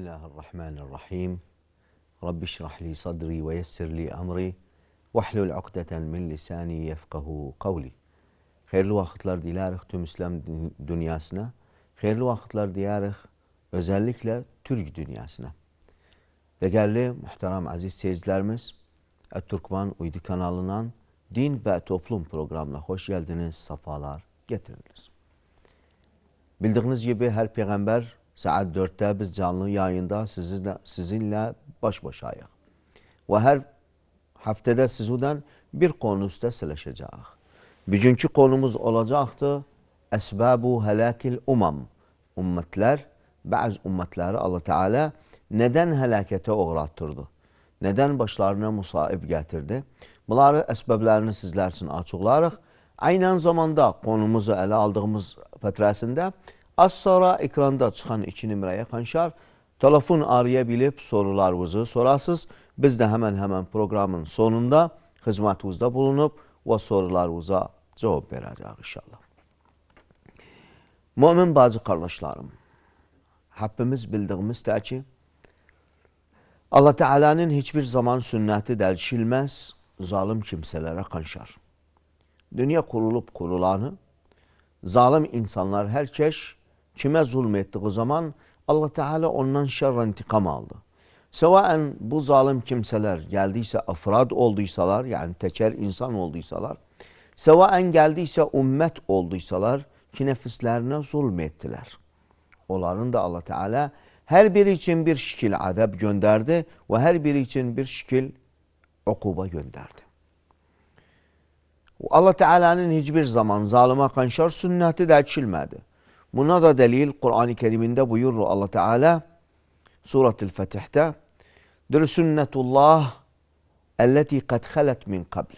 الله الرحمن الرحيم رب اشرح لي صدري ويسر لي أمري واحلل عقدة من lisani yefqahu قولي Xeyirli vaxtlar diləyərik tüm İslam dünyasına. Xeyirli vaxtlar diləyərik özəlliklə Türk dünyasına. Dəyərli, mühtəram əziz seyircilərimiz, Ət-Türkman Uydu kanalından Din və Toplum proqramına xoş gəldiniz, safalar gətiriniz. Bildiyiniz kimi hər peyğəmbər Saat 4'te biz canlı yayında sizinle, sizinlə baş başayıq. Və hər həftədə sizdən bir konu üstə sələşəcəyik. Bugünkü konumuz olacaqdı Əsbəbu hələkil umam. Ümmətlər, bəzi ümmətləri Allah Teala nədən həlakətə uğratdırdı? Nədən başlarına musaib gətirdi? Bunları əsbəblərini sizlər üçün açıqlarıq. Aynən zamanda konumuzu ələ aldığımız fətrəsində Az sonra ekranda çıxan 2 nömrəyə xanşar telefon araya bilib sorularınızı sorasız. Biz də həmən-həmən proqramın sonunda xidmətinizdə bulunub və sorularınıza cavab verəcəyik inşallah. Mömin bacı qardaşlarım, həppimiz bildiyimiz də ki, Allah Teala'nın heç bir zaman sünnəti dəlşilməz, zalım kimsələrə qanşar. Dünya qurulub qurulanı, zalim insanlar hər kəş kime zulmetti o zaman? Allah Teala ondan şerre intikam aldı. Sevaen bu zalim kimseler geldiyse afrad olduysalar yani teker insan olduysalar sevaen geldiyse ümmet olduysalar ki nefislerine zulmettiler. Onların da Allah Teala her biri için bir şekil azap gönderdi ve her biri için bir şekil okuba gönderdi. Allah Teala'nın hiçbir zaman zalıma kanşar sünneti de açılmadı. Buna da delil Kur'an-ı Kerim'inde buyurur Allah Teala Suretül Fetih'te Dür sünnetullah elleti kad halet min kabl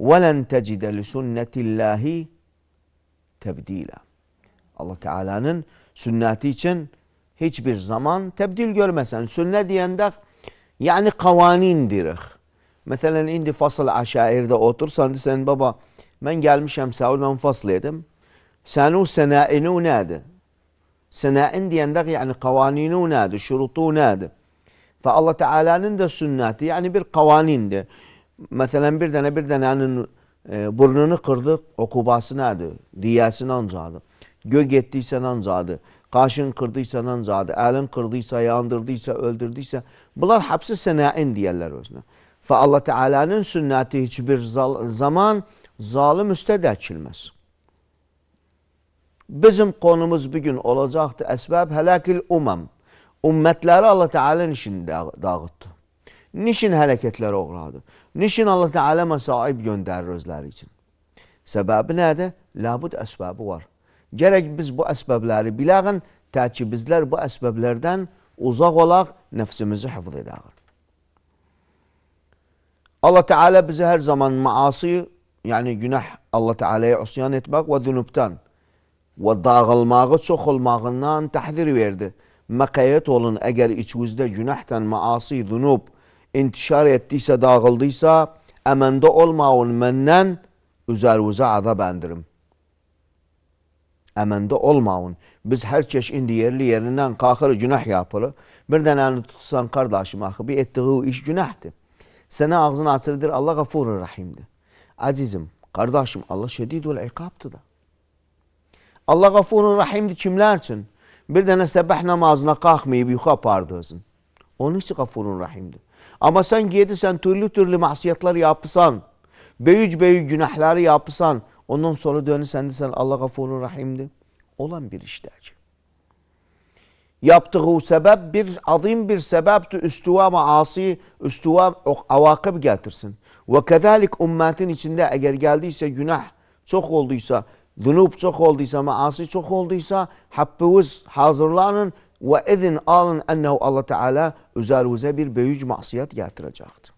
ve len tecide li sünnetillahi tebdila. Allah Teala'nın sünneti için hiçbir zaman tebdil görmesen. Sünne diyende yani kavanindir. Mesela indi fasıl aşairde otursan sen baba ben gelmişim sağ olan fasl edim. سانو سنائن وناد سنائن diyen de yani kavanini unadı, şurutu unadı. Ve Allah Teala'nın da sünneti yani bir kavanindi. Mesela bir tane bir tanenin burnunu kırdık, okubası adı, diyesini ancadı. Gök ettiysen ancadı, kaşın kırdıysa ancadı, elin kırdıysa, yandırdıysa, öldürdüyse. Bunlar hepsi senain diyorlar özüne. Ve Allah Teala'nın sünneti hiçbir zaman zalim üstede açılmaz. Bizim konumuz bugün olacaktı. Esbab helakil umam. Ümmətləri Allah Teala nişin dağıtdı. Nişin hələkətləri uğradı. Nişin Allah Teala məsaib göndərir özləri üçün. Səbəbi nədir? Labud əsbəbi var. Gərək biz bu əsbəbləri biləğin, tə ki bizlər bu əsbəblərdən uzaq olaq, nəfsimizi hıfz edəğin. Allah Teala bizi hər zaman maasi, yəni günah Allah Teala'ya usyan etmək və zünubdan, və dağılmağı çox olmağından təhzir verdi. Məqayət olun, əgər içinizdə günahdan maasi, zunub intişar etdiysə, dağıldıysa, əməndə olmağın məndən üzərinizə azab əndirim. Əməndə olmağın. Biz hər kəş indi yerli yerindən qalxır, günah yapılır. Bir dənəni tutsan qardaşım axı, bir etdiği iş günahdır. Sənə ağzını açırdır, Allah qafurur rahimdir. Azizim, qardaşım, Allah şedidul iqabdır da. Allah gafurun rahimdir kimler için? Bir tane sebeh namazına kalkmayıp yukarı apardığısın. Onun için gafurun rahimdir. Ama sen giydiysen türlü türlü masiyetler yapsan, büyük büyük günahları yapsan, ondan sonra dönürsen desen Allah gafurun rahimdir. Olan bir işler. Yaptığı o sebep bir azim bir sebepti üstüva maasi, üstüva avakıb getirsin. Ve kezalik ümmetin içinde eğer geldiyse günah çok olduysa Dunup çok olduysa, maasi çok olduysa habbiniz hazırlanın ve izin alın ennehu Allah Teala üzerinize bir büyük masiyet getirecektir.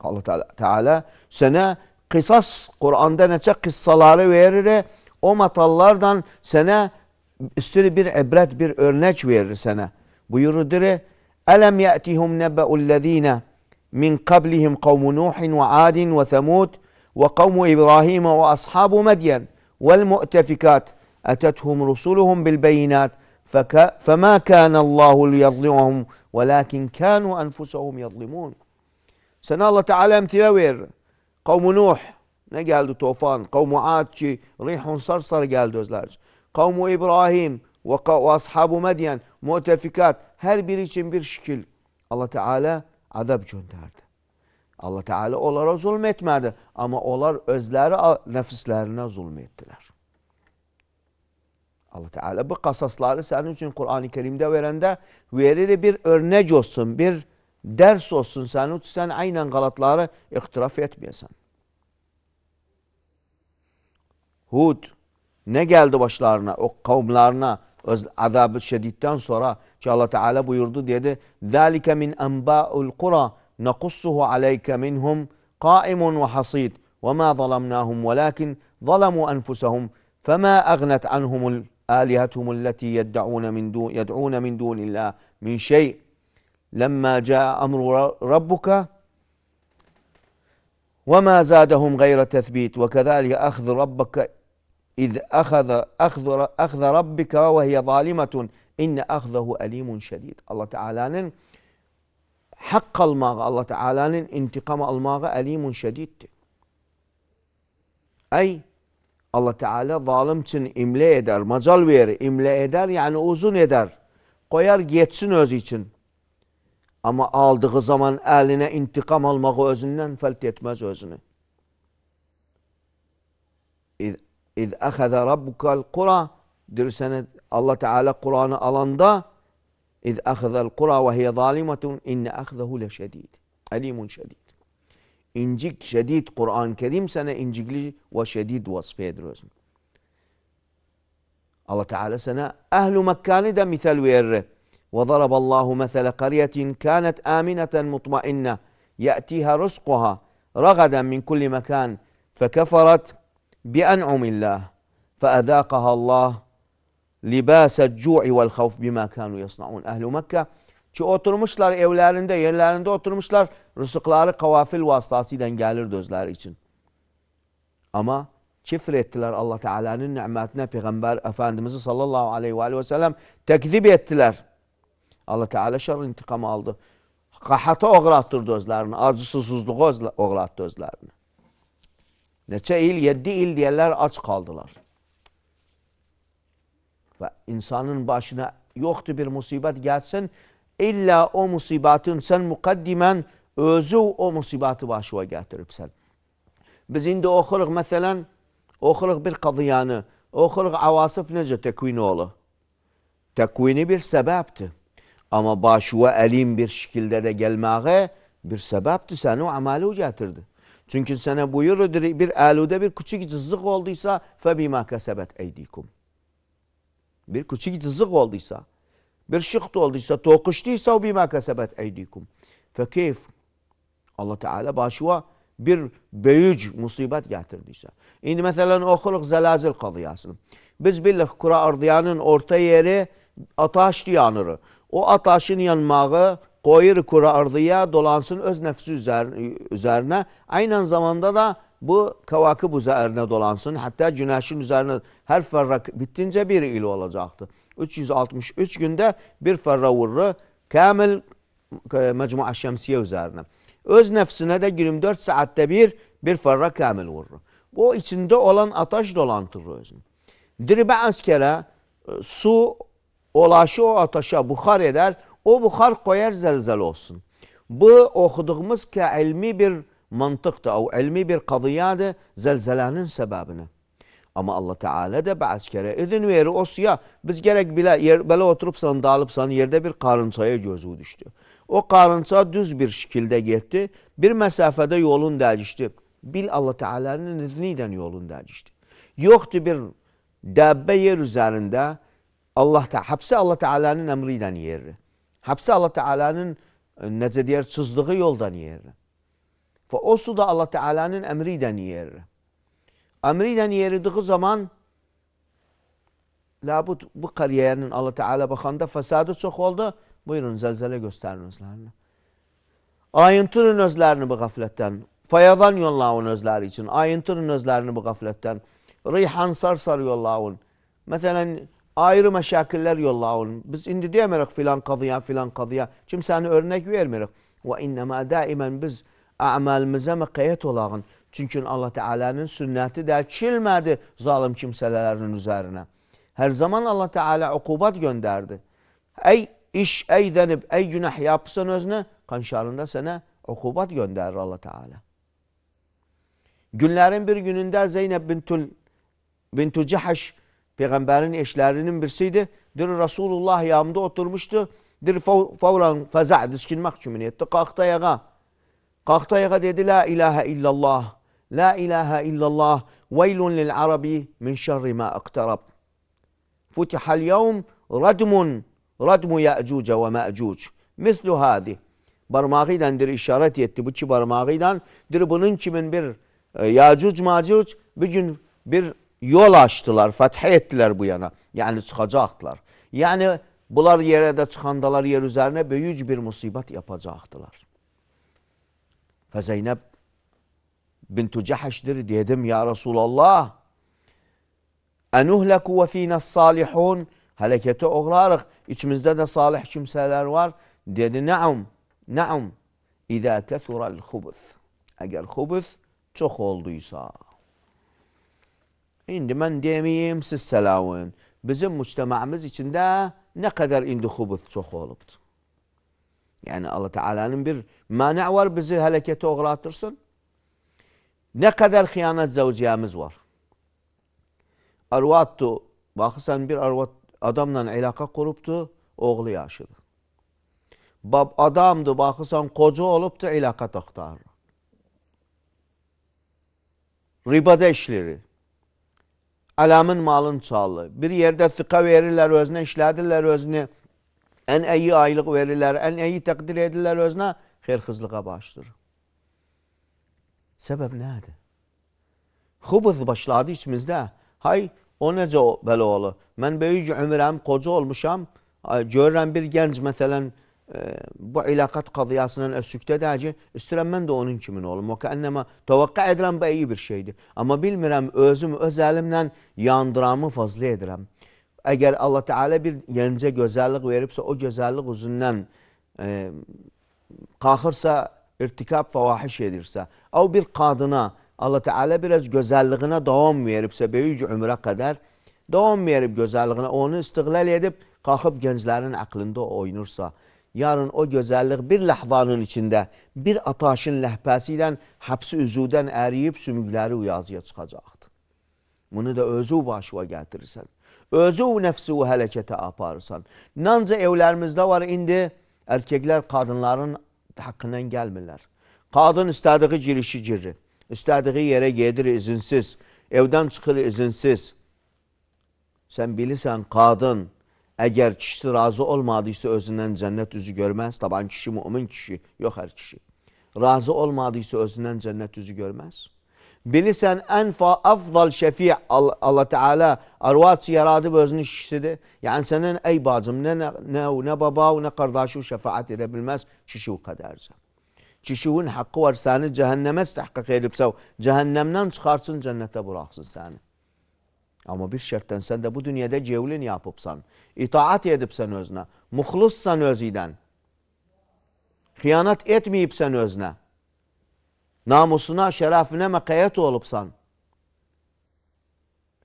Allah Teala, Teala sana kısas, Kur'an'da neçe kıssaları verir, o matallardan sana üstüne bir ibret, bir örnek verir sana. Buyurudur, Elem ye'tihum nebe'ullezine min kablihim kavmu Nuhin ve Adin ve Semud.'' وقوم إبراهيم وأصحاب مدين والمؤتفكات أتتهم رسلهم بالبينات فما كان الله ليظلمهم ولكن كانوا أنفسهم يظلمون سنة الله تعالى امتلاوير قوم نوح نقالدو طوفان قوم عاد شي ريح صرصر قال زلارج قوم إبراهيم وأصحاب مدين مؤتفكات هر بريشن بير شكل الله تعالى عذاب جون Allah Teala onlara zulmetmedi ama onlar özleri nefislerine zulmettiler. Allah Teala bu kasasları senin için Kur'an-ı Kerim'de verende verili bir örnek olsun, bir ders olsun. Senin için sen aynen galatları iktiraf etmeyesen. Hud ne geldi başlarına, o kavimlerine öz azabı şeditten sonra ki Allah Teala buyurdu dedi. Zalike min enba'ul kura نقصه عليك منهم قائم وحصيد وما ظلمناهم ولكن ظلموا أنفسهم فما أغنت عنهم آلهتهم التي يدعون من دون يدعون من دون الله من شيء لما جاء أمر ربك وما زادهم غير تثبيت وكذلك أخذ ربك إذ أخذ أخذ أخذ ربك وهي ظالمة إن أخذه أليم شديد الله تعالى hak almağı Allah Teala'nın intikam almağı elimun şediddir. Ey Allah Teala zalim için imle eder, macal verir. imle eder yani uzun eder. Koyar geçsin öz için. Ama aldığı zaman eline intikam almağı özünden felt etmez özünü. İz, iz Rabbuka al kura dirsene Allah Teala Kur'an'ı alanda إذ أخذ القرى وهي ظالمة إن أخذه لشديد أليم شديد إنجيك شديد قرآن كريم سنة إنجيك وشديد وصف يدرسن الله تعالى سنة أهل مكة ده مثال وير وضرب الله مثل قرية كانت آمنة مطمئنة يأتيها رزقها رغدا من كل مكان فكفرت بأنعم الله فأذاقها الله libas cu'i vel havf bima kanu yasnaun. Ehli Mekke ki oturmuşlar evlərində, yerlərində oturmuşlar, rızıqları qavafil vasitəsilə gəlirdi özləri üçün. Amma kifr etdilər Allah Teala'nın nimətinə Peyğəmbər Efendimizi sallallahu aleyhi ve, aleyhi ve sellem təkdib etdilər. Allah Teala şər intiqam aldı. Qahata oğratdırdı özlərini, acısızsuzluğa oğratdı özlərini. Neçə il, 7 il deyərlər, aç qaldılar. Ve insanın başına yoktu bir musibet gelsin. İlla o musibatın sen mukaddimen özü o musibatı başına getiribsən. Biz indi oxuruq, məsələn, oxuruq bir qadiyanı, oxuruq avasif necə təkvini olur? Təkvini bir səbəbdir. Amma başına əlim bir şəkildə də gəlməyi bir səbəbdir, səni o əməli o gətirdi. Çünki sənə buyurur, bir əludə bir küçük cızıq olduysa, fəbimə kəsəbət eydikum bir küçük cızıq olduysa, bir şıxt olduysa, toquşduysa o bima kəsəbət əydikum. Fəkeyf Allah Teala başıva bir böyük musibət gətirdiysə. İndi məsələn oxuruq zəlazil qadiyasını. Biz bilirik Qura ardiyanın orta yeri ataş yanırı. O ataşın yanmağı qoyur Qura ardiya dolansın öz nəfsi üzərinə. Aynən zamanda da bu kavakıb üzerine dolansın. Hatta güneşin üzerine her ferrak bittince bir il olacaktı. 363 günde bir ferra vurru kamil e, mecmua şemsiye üzerine. Öz nefsine de 24 saatte bir bir ferra kamil vurru. Bu içinde olan ataş dolantırır özünü. Dirbe askere su olaşı o ataşa buhar eder. O buhar koyar zelzel olsun. Bu okuduğumuz ki ilmi bir mantıktı ev elmi bir kadıyadı zelzelenin sebebini. Ama Allah Teala da bazı kere izin verir o suya. Biz gerek bile yer, böyle oturupsan dağılıpsan yerde bir karınsaya gözü düştü. O karınsa düz bir şekilde gitti. Bir mesafede yolun değişti. Bil Allah Teala'nın izniyle yolun değişti. Yoktu bir dabbe yer üzerinde Allah Teala hapse Allah Teala'nın emriyle yeri. Hapse Allah Teala'nın necə deyər, sızdığı yoldan yeri. Ve o su da Allah Teala'nın emriden yer. Emriyle yerildiği zaman labut bu kariyenin Allah Teala bakanda fesadı çok oldu. Buyurun zelzele gösterin özlerini. Ayıntırın özlerini bu gafletten. Fayadan yollavun özleri için. Ayıntırın özlerini bu gafletten. Rihan sarsar yollavun. Mesela ayrı meşakiller yollavun. Biz indi diyemirik filan kadıya filan kadıya. Kimsenin hani örnek vermirik. Ve innemâ daimen biz əməlimizə məqayət olağın. Çünki Allah Teala'nın sünnəti dərkilmədi zalım kimsələrin üzərinə. Hər zaman Allah Teala uqubat göndərdi. Ey iş, ey dənib, ey günah yapsan özünə, qanşarında sənə uqubat göndərir Allah Teala. Günlərin bir günündə Zeynəb bintül, bintül Cəhəş Peyğəmbərin eşlərinin birisi idi. Dir Rasulullah yanımda oturmuşdu. Dir favran fəzə diskinmək kimi etdi. Qalxdı ayağa. Qalxdı ayağa dedi, La ilahə illallah, La ilahə illallah, Veylun lil arabi min şerri mə əqtərab. Futihəl yevm radmun, radmu yəcucə və məcuc. Mislu hadi. Barmağı ilə dir işarət etdi bu ki barmağı ilə dir bunun kimin bir e, yacuc macuc bir gün bir yol açdılar, fəth etdilər bu yana. Yəni çıxacaqdılar. Yəni bunlar yerə də çıxandalar yer üzərinə böyük bir musibət yapacaqdılar. فزينب بنت جحش درد يدم يا رسول الله أنهلك وفينا الصالحون هلك أغرارق إيش مزداد صالح شم سالار ديد نعم نعم إذا كثر الخبث أجر خبث تخول ديسا عند من ديميم السلاوين بزم مجتمع مزي دا نقدر عند خبث تخول Yani Allah Teala'nın bir mana var bizi helakete uğratırsın. Ne kadar hıyanet zavciyemiz var. Arvattu, bakırsan bir arvat adamla ilaka kuruptu, oğlu yaşıdı. Bab adamdı, bakırsan koca olup da ilaka taktardı. Ribada işleri. Alamın malın çaldı. Bir yerde tıka verirler özüne, işledirler özünü. Ən əyi aylıq verirlər, ən əyi təqdir edirlər özünə, xeyrxızlığa bağışdırır. Səbəb nədir? Xubuz başladı içimizdə. Hay, o necə belə olur? Mən böyük ömürəm, qoca olmuşam. Görürəm bir gənc, məsələn, e, bu ilaqat qadiyasının ösükdədir ki, istəyirəm mən də onun kimin olum. O ki, ənəmə təvəqqə edirəm, bu iyi bir şeydir. Amma bilmirəm, özüm öz əlimlə yandıramı fazla edirəm. Əgər Allah Teala bir yenicə gözəllik veribsə, o gözəllik üzündən e, qalxırsa, irtikab fəvahiş edirsə, əv bir qadına Allah Teala biraz gözəlliyinə davam veribsə, böyük ömrə qədər davam verib gözəlliyinə, onu istiqlal edib qalxıb gənclərin əqlində oynursa, yarın o gözəllik bir ləhvanın içində, bir ataşın ləhbəsi ilə həbsi üzüdən əriyib sümükləri uyaziyə çıxacaqdır. Bunu da özü başıva gətirirsən. Özü o nəfsi o hələkətə aparırsan. İnanca evlərimizdə var indi erkeklər qadınların haqqından gəlmirlər. Qadın istədiyi girişi girir. İstədiyi yerə gedir izinsiz. Evdən çıxır izinsiz. Sən bilirsən qadın əgər kişisi razı olmadıysa özündən cənnət üzü görməz. Taban kişi, mümin kişi, yox hər kişi. Razı olmadıysa özündən cənnət üzü görməz. Bilirsən, ən afdal şəfiq Allah Teala arvaçı yaradıb özünün kişisidir. Yəni, sənin, ey bacım, nə, nə, nə baba, nə qardaşı şəfaət edə bilməz kişi o qədərcə. Kişinin haqqı var, səni cəhənnəmə istəhqaq edibsə, cəhənnəmdən çıxarsın, cənnətə buraxsın səni. Amma bir şərtdən sən də bu dünyada cevlin yapıbsan, itaat edibsən özünə, muxlussan özüydən, xiyanat etməyibsən özünə, namusuna, şərəfinə məqayət olubsan.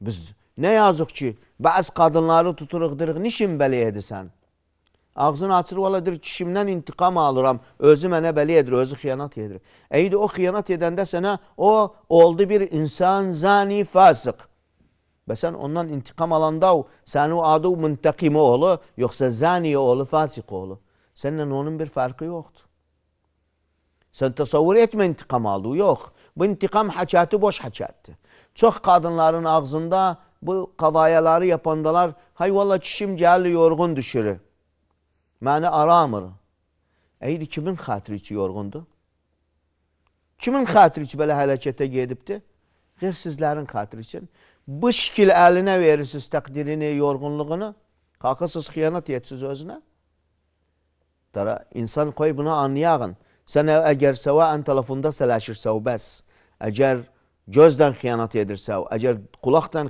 Biz ne yazık ki, bazı kadınları tuturuq, dırıq, nişin bəli edirsən? Ağzını açır, valla deyir, kişimdən intikam alıram, özü mənə beli edir, özü xiyanat edir. Eydi, o xiyanat edəndə sənə o oldu bir insan zani fasık. Və sən ondan intikam alanda o, səni o adı müntəqimi oğlu, yoksa zani oğlu, fasıq oğlu. Səndən onun bir farkı yoktu? Sen tasavvur etme intikam aldığı yok. Bu intikam haçatı boş haçattı. Çok kadınların ağzında bu kavayaları yapandalar hay valla çişim geldi yorgun düşürü. Məni aramır. Eydi kimin xatiri ki yorğundur? Kimin xatiri ki belə hələkətə gedibdir? Qeyr sizlərin xatiri üçün. Bu şikil əlinə verirsiniz təqdirini, yorğunluğunu. Qalxırsınız xiyanət yetsiz özünə. Dara, insan qoy bunu anlayağın. سنة سەنە ئەگەر سەوا ئەن تەلەفۆندا سەلاشرسە و بەس ئەجەر خيانة خیانەت تێدرسا و ئەجەر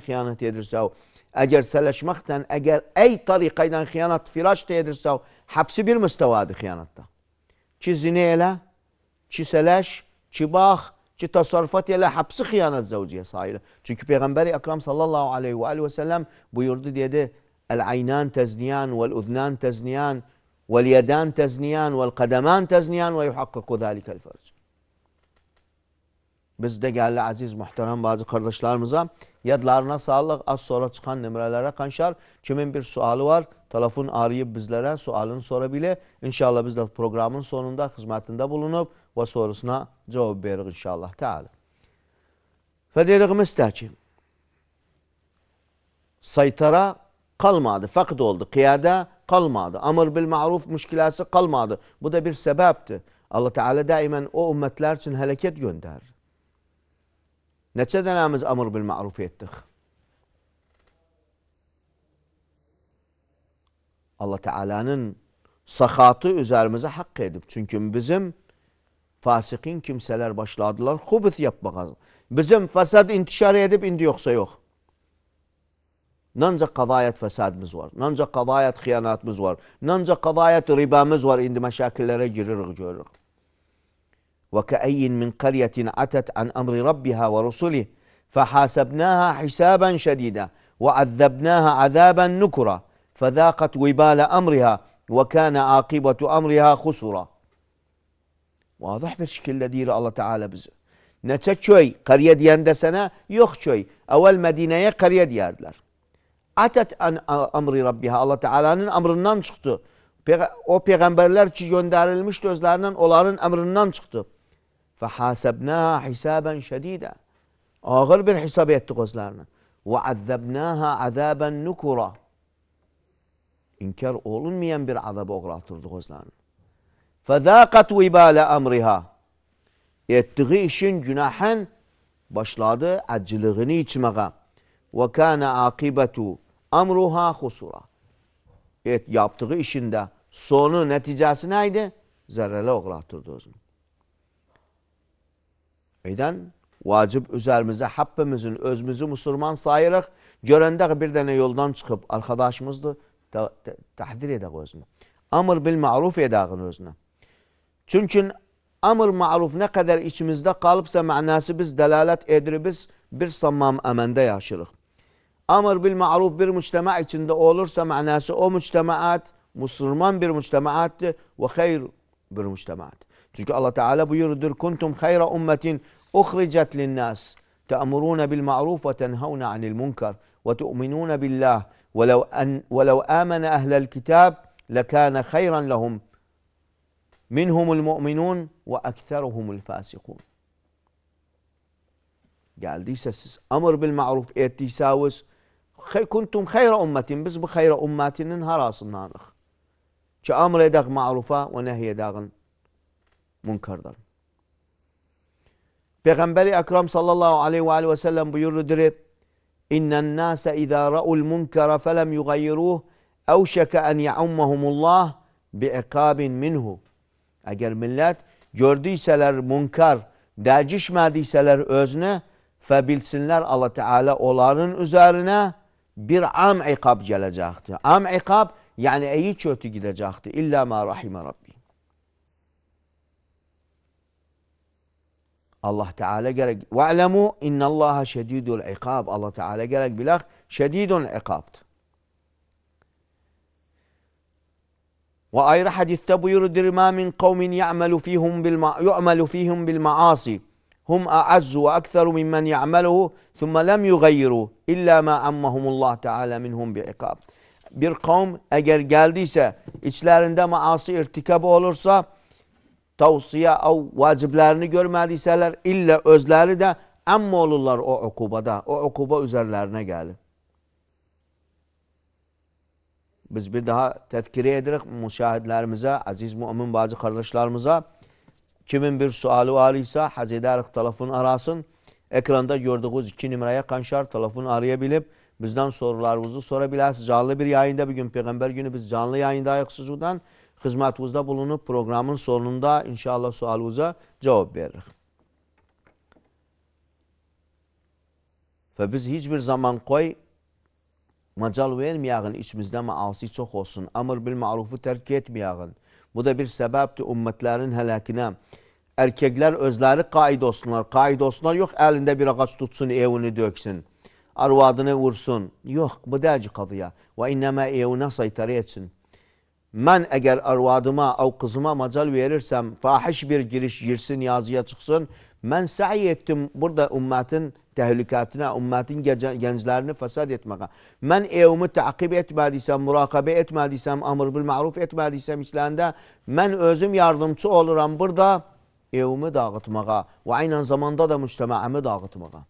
خيانة خیانەت تێدرسا و ئەگەر سەلەشمەختان ئەگەر ئەی تەڵی قەیدان خیانەت فیراش حبس بير مستوى بیر مستەواد خیانەتدا چی زنيلة چی سلاش چی باخ چی تصرفات لە حبس خیانەت زوجية سایرە چونکی پێغمبەری أكرم صلى الله عليه وآله وسلم بيرد يده العينان تزنيان والأذنان تزنيان واليدان تزنيان والقدمان تزنيان ويحقق ذلك الفرج. Biz de geldi aziz muhterem bazı kardeşlerimize yadlarına sağlık az sonra çıkan numarelere kanşar. Kimin bir sualı var telefon arayıp bizlere sualını sorabile. İnşallah biz de programın sonunda hizmetinde bulunup ve sorusuna cevap verir inşallah. Teala. Fedeliğimiz ki saytara kalmadı, fakat oldu. Kıyada kalmadı. Amr bil maruf müşkilası kalmadı. Bu da bir sebepti. Allah Teala daimen o ümmetler için helaket gönderir. Neçə dənəmiz amr bil maruf ettik? Allah Teala'nın saxatı üzerimize hak edip çünkü bizim fasikin kimseler başladılar xubut yapmağa. Bizim fəsad intişar edip indi yoksa yok. ننجا قضايا فساد مزور ننجا قضايا خيانات مزور ننجا قضايا ربا مزور عند مشاكل رجل رجل وكأي من قرية عتت عن أمر ربها ورسله فحاسبناها حسابا شديدا وعذبناها عذابا نكرا فذاقت وبال أمرها وكان عاقبة أمرها خسرا واضح بالشكل الذي الله تعالى بزر نتشوي قرية ديان دسنا يخشوي أول مدينة قرية دلار. Atet an amri rabbiha. Allah Teala'nın amrından çıktı. O peygamberler ki gönderilmişti özlerinden onların emrinden çıktı. Fahasabnaha hisaben şedida. Ağır bir hesap ettik özlerini. Ve azzabnaha azaben nukura. İnkar olunmayan bir azabı uğratırdık özlerini. Fezâkat vibâle amriha. Ettiği işin günahen başladı acılığını içmeye. Ve kâne akibetu amruha xusura. Evet, yaptığı işində sonu, nəticəsi nə idi? Zərərli oğlatdırdı özünü. Edən, vacib üzərimizə həbbimizin, özümüzü musulman sayırıq. Görəndə bir dənə yoldan çıxıb, arxadaşımızdır, təhdir edək özünü. Amr bil ma'ruf edəğin özünü. Çünki amr ma'ruf nə qədər içimizdə qalıbsa, mənası biz dələlət edir, biz bir samam əməndə yaşırıq. amr bil maruf bir mujtema içinde olursa manası o mujtemaat Müslüman bir mujtemaattı ve hayır bir mujtemaat. Çünkü Allah Teala buyurdur kuntum hayra ummetin uhricet linnas te'muruna bil maruf ve tenhavna anil munkar ve tu'minuna billah ولو أن ولو آمن أهل الكتاب لكان خيرا لهم منهم المؤمنون وأكثرهم الفاسقون geldiyse siz amr bil maruf ettiyseniz كنتم خير أمة بس بخير أمات ننهار صنانخ كأمر يدغ معروفة ونهي يدغ منكردن. Peygamberi Akram sallallahu aleyhi ve aleyhi ve sellem buyurdudur. İnnen nase izâ ra'ul munkara felem yugayyiruh evşeke en ya'ummahumullah bi'iqabin minhu. Eğer millet gördüyseler munkar, dercişmediyseler özüne, febilsinler Allah Teala onların üzerine bir am ikab gelecekti. Am ikab yani iyi kötü gidecekti. İlla ma rahime Rabbi. Allah Teala gerek ve'lemu innallaha şedidul ikab. Allah Teala gerek bilak şedidul ikabdı. Ve ayrı hadiste buyurudur ma min kavmin ya'malu fihum bil ya'malu fihum bil هم أعز وأكثر ممن يعمله ثم ləm yuğayyiru illə mə əmməhumullah təala minhum biiqab. Bir qavm əgər gəldiysə, içlərində maasi irtikab olursa, tavsiyə av vaciblərini görmədiysələr, illə özləri də əmm olurlar o uqubada, o uquba üzərlərinə gəlir. Biz bir daha təzkirə edirik müşahidlərimizə, əziz mümin bacı qardaşlarımıza, Kimin bir sualı var isə həz edərək telefon arasın. Ekranda gördüyünüz 2 nömrəyə qanşar telefon araya bilib bizdən sorularınızı sora bilərsiniz. Canlı bir yayında bugün Peyğəmbər günü biz canlı yayındayıq sizdən. Xizmətinizdə bulunub proqramın sonunda inşallah sualınıza cavab veririk. Və biz heç bir zaman qoy macal verməyəğin içimizdə məasi çox olsun. Əmr bil mərufu tərk etməyəğin. Bu da bir sebepti ümmetlerin helakine. Erkekler özleri kaid olsunlar. Kaid olsunlar yok elinde bir ağaç tutsun evini döksün. Arvadını vursun. Yok bu da değil kadıya. Ve inneme evine saytari etsin. Ben eğer arvadıma, av qızıma macal verirsəm, fahiş bir giriş girsin, yazıya çıxsın, Ben səy etdim burada ümmətin təhlükətinə, ümmətin gənclərini fəsad etməyə. Mən evimi təqib etmədiysəm, müraqəbə etmədiysəm, amr bil məruf etmədiysəm içlərində, mən özüm yardımçı oluram burada evimi dağıtmağa və aynən zamanda da müctəməəmi dağıtmağa.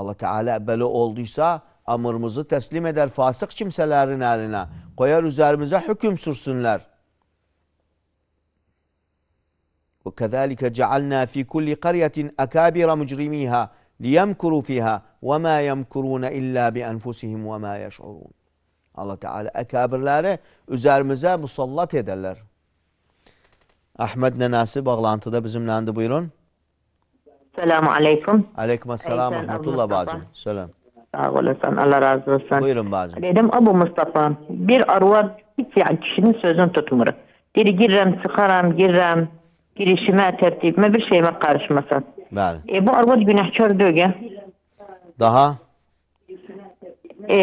Allah Teala belə olduysa, amrımızı təslim edər fasıq kimsələrin əlinə, qoyar üzərimizə hüküm sürsünlər. وكذلك جعلنا في كل قرية أكابر مجرميها liyemkuru fiha ve ma yemkurun illa bi enfusihim ve ma yeş'urun. Allah Teala ekabirleri üzerimize musallat ederler. Ahmet nenası bağlantıda bizimle de buyurun. Selamu aleyküm. Aleyküm selam rahmetullah bacım. Selam. Sağ olasın Allah razı olsun. Buyurun bacım. Dedim Abu Mustafa bir arva hiç yani kişinin sözünü tutmur. Diri girrem çıkaram girrem girişime, tertibime bir şeyime karışmasın. Bəli. E, bu arvad günahkar döge. Daha? E,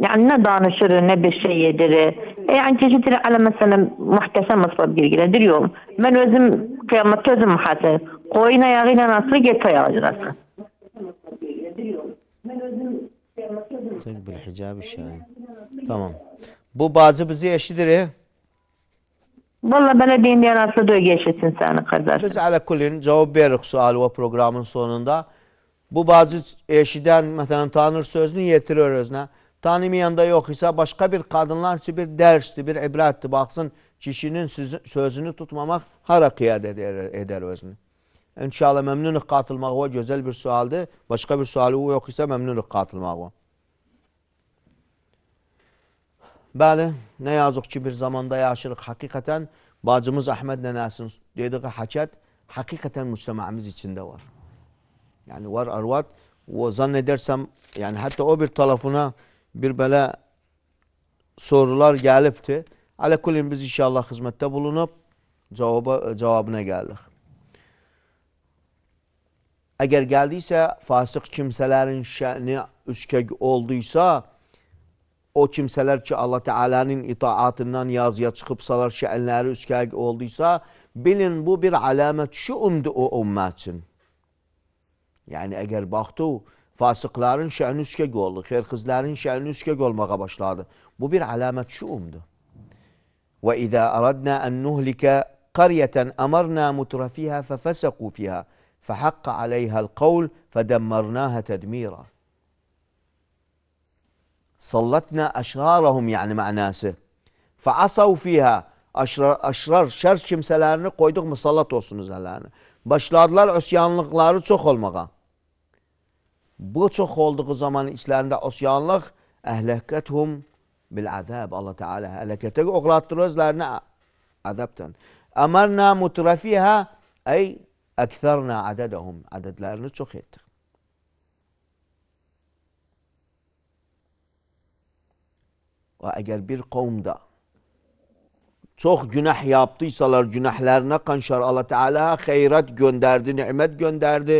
yani ne danışır, ne bir şey yedir. E, yani çeşitli ala mesela muhtesem masraf girgilendir yol. Ben özüm kıyamet özüm muhasır. Koyun ayağıyla nasıl get ayağıyla nasıl. Tek bir hicab işareti. Tamam. Bu bazı bizi eşidir. E? والله belediyenin yarası diyor geçirsin seni kazarsın. Biz ala kullin cevap veririk sual ve programın sonunda. Bu bazı eşiden mesela tanır sözünü yetiriyor özne. Tanımayan da yok ise başka bir kadınlar için bir dersti, bir ibretti. Baksın kişinin sözünü tutmamak harakiyat eder, eder özünü. İnşallah memnunuk katılmak o güzel bir sualdı. Başka bir sualı yok ise memnunuk katılmak o. Bəli, nə yazıq ki, bir zamanda yaşırıq. Həqiqətən, bacımız Əhməd nənəsinin dediyi həkət həqiqətən müctəməmiz içində var. Yəni, var arvad, o zann edərsəm, yəni, hətta o bir tarafına bir belə sorular gəlibdir. Ələ kulin biz inşallah xizmətdə bulunub, cavaba, cavabına gəlirik. Əgər gəldiysə, fasıq kimsələrin şəni üçkək olduysa, o kimsələr ki, Allah Teala'nın itaatından yazıya çıxıbsalar ki, əlləri üskəq olduysa, bilin bu bir alamət şüumdur o ümmət üçün. Yəni, əgər baxdı, fasıqların şəhni üskəq oldu, xeyrxizlərin şəhni üskəq olmağa başladı. Bu bir alamət şüumdur. Və idə aradna ən nuhlikə qaryətən əmarna mutrafiyhə fəfəsəqu fiyhə fəhəqqə aleyhəl qavl fədəmmərnəhə tədmirə. سلطنا أشرارهم yəni mənası. Fəasav fiha əşrar, əşrar şər kimsələrini qoyduq musallat olsun üzərlərini. Başladılar ösyanlıqları çox olmağa. Bu çox olduğu zaman içlərində ösyanlıq əhləkəthum bil əzəb Allah Teala hələkətə oğlatdır özlərini əzəbdən. Əmərna mutrafiha ey əksərna ədədəhum ədədlərini çox etdik. Ve eğer bir kavimde çok günah yaptıysalar günahlarına kanşar Allah Teala hayrat gönderdi, nimet gönderdi.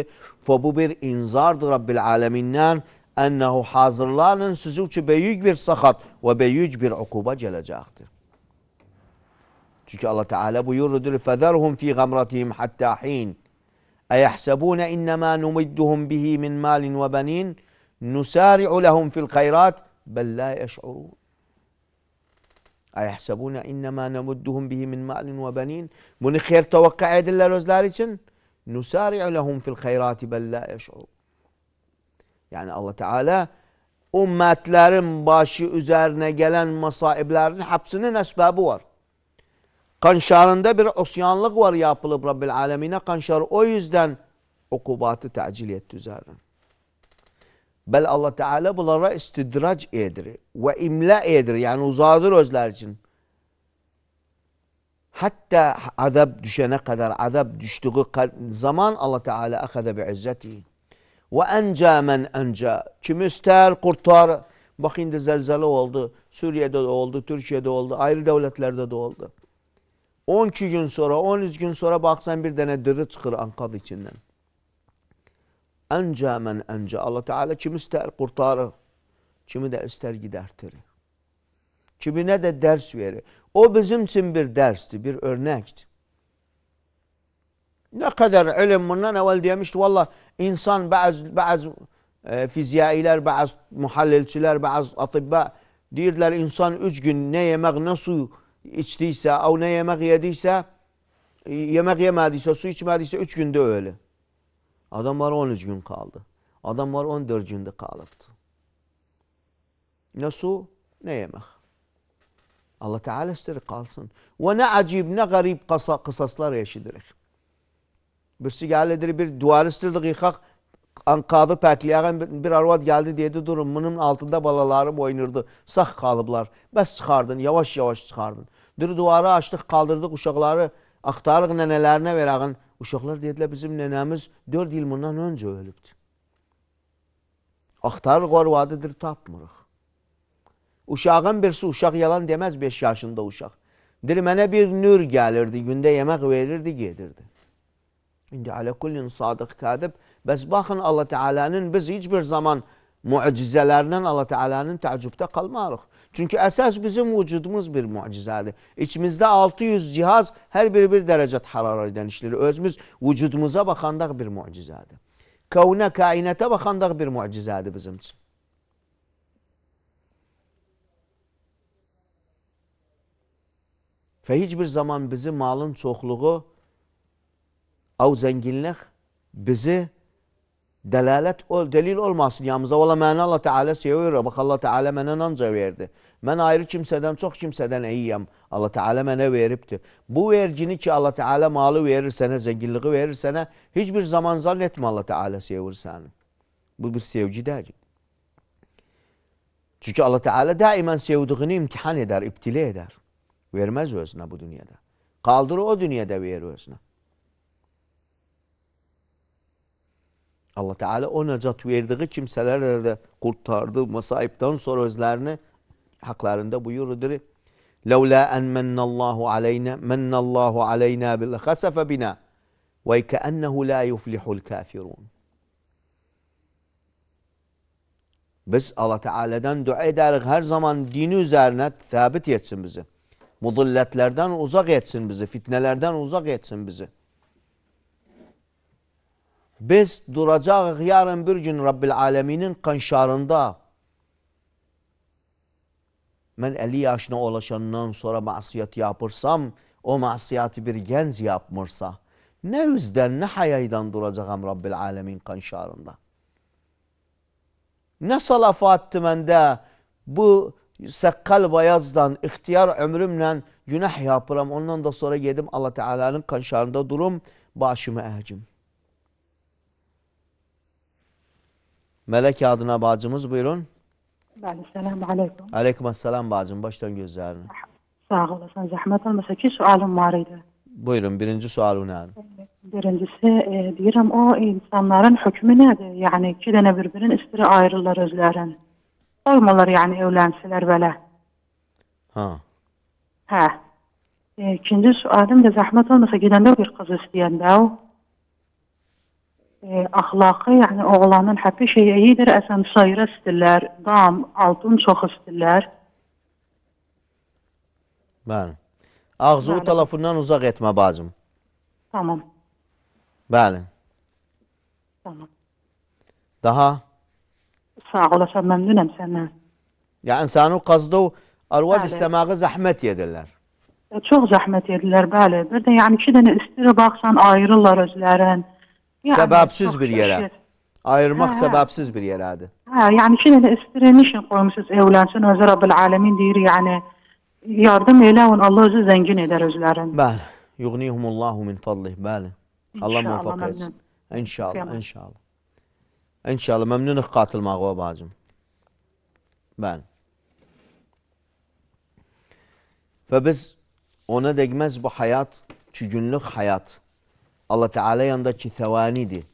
Ve bu bir inzardır Rabbil Aleminden. Ennehu hazırlanın sizi için büyük bir sakat ve büyük bir okuba gelecektir. Çünkü Allah Teala buyurdu فَذَرْهُمْ ف۪ي غَمْرَتِهِمْ حَتَّى حِينَ اَيَحْسَبُونَ اِنَّمَا نُمِدُّهُمْ بِهِ مِنْ مَالٍ وَبَنِينَ نُسَارِعُ لَهُمْ فِي الْخَيْرَاتِ بَلْ لَا يَشْعُرُونَ ayahsebune innema nemudduhum bihi min malin ve benin. Bunu hayır tevakka edirler özler için. Nusari'u lehum fil hayrati bel la yeş'ur. Yani Allah Teala ümmetlerin başı üzerine gelen masaiblerin hepsinin esbabı var. Kanşarında bir osyanlık var yapılıp Rabbil Alemine. Kanşar o yüzden okubatı tacil etti üzerine. Bəli Allah Teala bunlara istidrac edir ve imla edir, Yani uzadır özləri üçün. Hətta azab düşənə kadar azab düşdüyü zaman Allah Teala əxəzə bi izzəti. Ve əncə mən əncə. Kim istər kurtar. Bak şimdi zəlzələ oldu. Suriye'de də oldu, Türkiye'de oldu, ayrı devletlerde de oldu. 12 gün sonra, 13 gün sonra baksan bir tane dırı çıxır Anqab içindən anca men anca Allah Teala kim ister kurtarı Kimi de ister gidertir. Kimine de ders verir. O bizim için bir dersti, bir örnekti. Ne kadar ilim bundan evvel demişti. Valla insan bazı, bazı e, bazı muhallilçiler, bazı atibba deyirler insan üç gün ne yemek ne su içtiyse, av ne yemek yediyse, yemek yemediyse, su içmediyse üç günde öyle. Adamlar 13 gün kaldı. Adamlar 14 günde kalıptı. Ne su ne yemek. Allah Teala ister kalsın. Ve ne acib ne garip kısa, kısaslar yaşayarak. Birisi geldidir bir duvar istirdik yıkak ankadı patlayan bir, bir arvat geldi diye de durumunun altında balalarım oynurdu. Sak kalıplar. Bes çıkardın yavaş yavaş çıkardın. Dürü duvarı açtık kaldırdık uşakları aktarık nenelerine verağın Uşaqlar dedilər, bizim nənəmiz 4 il bundan öncə ölübdür. Axtarıq arvadıdır, tapmırıq. Uşağın birisi, uşaq yalan deməz 5 yaşında uşaq. Deyir, mənə bir nür gəlirdi, gündə yemək verirdi, gedirdi. İndi alə kullin sadıq kədib. Bəs baxın Allah Teala'nın biz heç bir zaman Mucizələrlə Allah Teala'nın təəccübdə qalmarıq. Çünki əsas bizim vücudumuz bir mucizədir. İçimizdə 600 cihaz hər biri bir dərəcət hərarədən işləyir. Özümüz vücudumuza baxandaq bir mucizədir. Kəvnə, kainətə baxandaq bir mucizədir bizim üçün. Və heç bir zaman bizi malın çoxluğu, av zənginlik bizi Dəlalət ol, delil olmasın yanımıza. Ola məni Allah Teala seviyor. Bax Allah Teala mənə nanca verdi. Mən ayrı kimsədən, çox kimsədən iyiyəm. Allah Teala mənə veribdir. Bu vergini ki Allah Teala malı verir sənə, zənginliyi verir sənə, heç bir zaman zann etmə Allah Teala sevir səni. Bu bir sevgi deyil. Çünki Allah Teala daimən sevdiyini imtihan edər, ibtilə edər. Verməz özünə bu dünyada. Qaldırır o dünyada verir özünə. Allah Teala o necat verdiği kimselerle de kurtardı. Masayipten sonra özlerini haklarında buyurdur. لَوْلَا أَنْ مَنَّ اللّٰهُ عَلَيْنَا مَنَّ اللّٰهُ عَلَيْنَا بِالْخَسَفَ بِنَا وَيْكَأَنَّهُ لَا يُفْلِحُ الْكَافِرُونَ Biz Allah Teala'dan dua ederiz her zaman dini üzerine sabit etsin bizi. Mudilletlerden uzak etsin bizi, fitnelerden uzak etsin bizi. Biz duracağıq yarın bir gün Rabbil Aləminin qanşarında. Mən 50 yaşına ulaşandan sonra məsiyyət yapırsam, o məsiyyəti bir gənc yapmırsa, nə üzdən, nə hayaydan duracağam Rabbil Aləmin qanşarında? Nə salafatdı məndə bu səqqəl bayazdan, ixtiyar ömrümlə günah yapıram, ondan da sonra gedim Allah Teala'nın qanşarında durum, başımı əhcim. Melek adına bacımız buyurun. Bəli, selamu aleyküm. Aleyküm selam bacım. Baş dön Sağ olasın. Zahmet olmasa ki sualım var idi. Buyurun birinci sualı ne? Birincisi e, diyorum o insanların hükmü nedir? Yani iki tane birbirinin üstüne ayrılırlar özlerin. Olmalar yani evlensiler böyle. Ha. Ha. E, ikinci sualım da zahmet olmasa gidende bir kız isteyen de o. e, axlaqı, yəni oğlanın həpi şeyə yedir, əsən sayıra istəyirlər, dam, altın çox istəyirlər. Bəli. Ağzı o telefondan uzaq etmə bacım. Tamam. Bəli. Tamam. Daha? Sağ olasam, məmnunəm səndən. Yəni, sənin qazdı arvad istəməqi zəhmət yedirlər. Çox zəhmət yedirlər, bəli. Bir də yəni, iki dənə istəyir baxsan, ayırırlar özlərin. Bəli. Yani Səbəbsiz bir yerə. Şey. Ayırmaq hə, səbəbsiz bir yerədir. Hə, yəni ki, istirə nişin qoymusunuz evlənsin, özü Rəbbil aləmin deyir, yəni yardım elə, Allah özü zəngin edər özlərini. Bəli. Yughnihumullahu min fadlih. Bəli. Allah müvəffəq etsin. İnşallah, inşallah. İnşallah məmnunuq qatılmağa bacım. Bəli. Və biz ona dəqməz bu həyat, ki günlük həyat Allah Teala yanındakı təvanidir.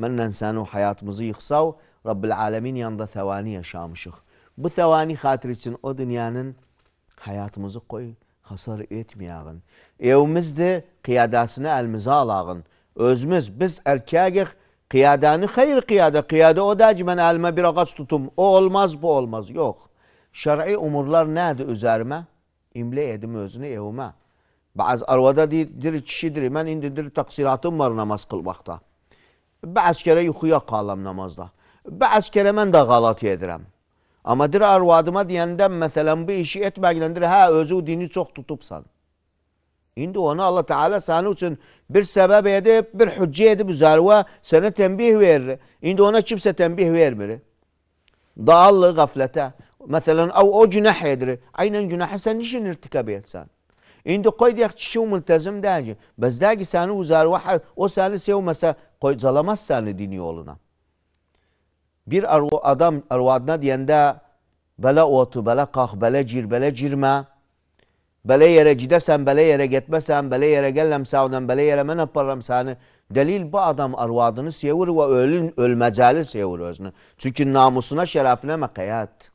Mənlə sənin həyatımızı yıxsav, Rabbil Aləmin yanında təvani yaşamışıq. Bu təvani xatir üçün o dünyanın həyatımızı qoy, hasar etməyəğin. Evimizdir, qiyadasını əlimizə alağın. Özümüz, biz erkəqiq, qiyadanı xeyr qiyada. Qiyada o da ki, mən əlimə bir ağac tutum. O olmaz, bu olmaz. Yox. Şər'i umurlar nədir üzərimə? İmlə edim özünü evimə. Bəzi arvada deyir, deyir kişidir, mən indi deyir, təqsiratım var namaz qılmaqda. Bəz kərə yuxuya qalıram namazda. Bəz kərə mən də qalat edirəm. Amma deyir, arvadıma deyəndə, məsələn, bu işi etməklə deyir, hə, özü dini çox tutubsan. İndi ona Allah Teala sənin üçün bir səbəb edib, bir hüccə edib üzərvə sənə tənbih verir. İndi ona kimsə tənbih vermir. Dağıllı qaflətə. Məsələn, o, o günah edir. Aynən günahı sən niçin irtikab etsən? İndi qoy deyək kişi müntəzim deyil ki, bəs deyək ki, səni uzar, o səni sevməsə, qoycalamaz səni dini yoluna. Bir adam arvadına deyəndə, belə otu, belə qax, belə gir, belə girmə, belə yerə gidəsən, belə yerə getməsən, belə yerə gələm səvdən, belə yerə mən aparıram səni. Dəlil bu adam arvadını sevir və ölün, ölməcəli sevir özünü. Çünki namusuna, şərəfinə məqəyət